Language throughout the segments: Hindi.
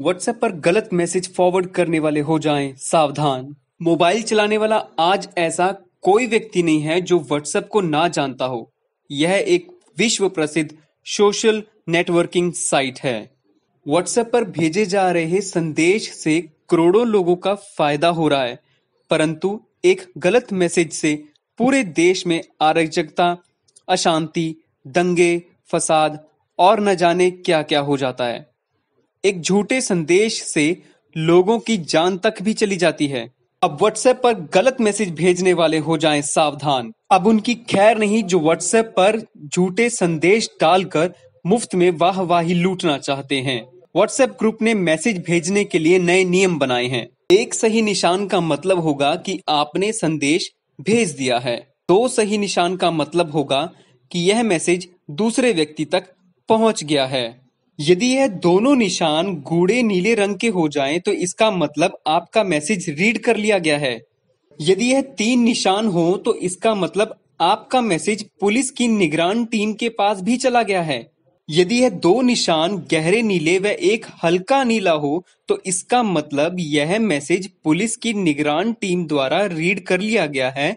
व्हाट्सएप पर गलत मैसेज फॉरवर्ड करने वाले हो जाएं सावधान मोबाइल चलाने वाला आज ऐसा कोई व्यक्ति नहीं है जो व्हाट्सएप को ना जानता हो यह एक विश्व प्रसिद्ध सोशल नेटवर्किंग साइट है व्हाट्सएप पर भेजे जा रहे संदेश से करोड़ों लोगों का फायदा हो रहा है परंतु एक गलत मैसेज से पूरे देश में अराजकता अशांति दंगे फसाद और न जाने क्या क्या हो जाता है एक झूठे संदेश से लोगों की जान तक भी चली जाती है अब व्हाट्सएप पर गलत मैसेज भेजने वाले हो जाएं सावधान अब उनकी खैर नहीं जो व्हाट्सएप पर झूठे संदेश डालकर मुफ्त में वाहवाही लूटना चाहते हैं व्हाट्सएप ग्रुप ने मैसेज भेजने के लिए नए नियम बनाए हैं एक सही निशान का मतलब होगा कि आपने संदेश भेज दिया है दो सही निशान का मतलब होगा कि यह मैसेज दूसरे व्यक्ति तक पहुंच गया है यदि यह दोनों निशान गूढ़े नीले रंग के हो जाएं तो इसका मतलब आपका मैसेज रीड कर लिया गया है यदि यह तीन निशान हो तो इसका मतलब आपका मैसेज पुलिस की निगरान टीम के पास भी चला गया है यदि यह दो निशान गहरे नीले व एक हल्का नीला हो तो इसका मतलब यह मैसेज पुलिस की निगरान टीम द्वारा रीड कर लिया गया है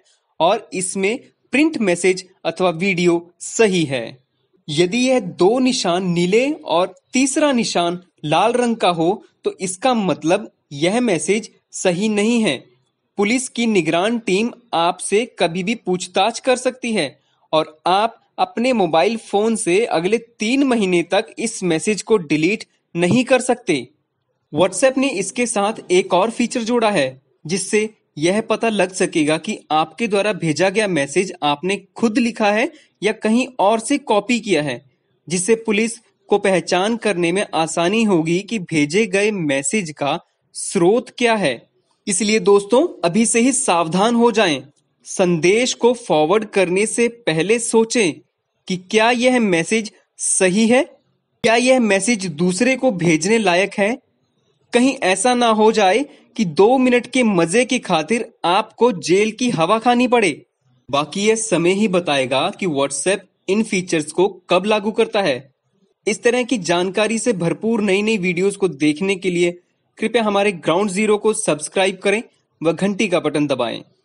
और इसमें प्रिंट मैसेज अथवा वीडियो सही है यदि यह दो निशान नीले और तीसरा निशान लाल रंग का हो तो इसका मतलब यह मैसेज सही नहीं है पुलिस की निगरान टीम आपसे कभी भी पूछताछ कर सकती है और आप अपने मोबाइल फोन से अगले तीन महीने तक इस मैसेज को डिलीट नहीं कर सकते व्हाट्सएप ने इसके साथ एक और फीचर जोड़ा है जिससे यह पता लग सकेगा कि आपके द्वारा भेजा गया मैसेज आपने खुद लिखा है या कहीं और से कॉपी किया है जिससे पुलिस को पहचान करने में आसानी होगी कि भेजे गए मैसेज का स्रोत क्या है इसलिए दोस्तों अभी से ही सावधान हो जाएं। संदेश को फॉरवर्ड करने से पहले सोचें कि क्या यह मैसेज सही है क्या यह मैसेज दूसरे को भेजने लायक है कहीं ऐसा ना हो जाए कि दो मिनट के मजे की खातिर आपको जेल की हवा खानी पड़े बाकी ये समय ही बताएगा कि व्हाट्सएप इन फीचर्स को कब लागू करता है इस तरह की जानकारी से भरपूर नई नई वीडियोस को देखने के लिए कृपया हमारे ग्राउंड जीरो को सब्सक्राइब करें व घंटी का बटन दबाएं।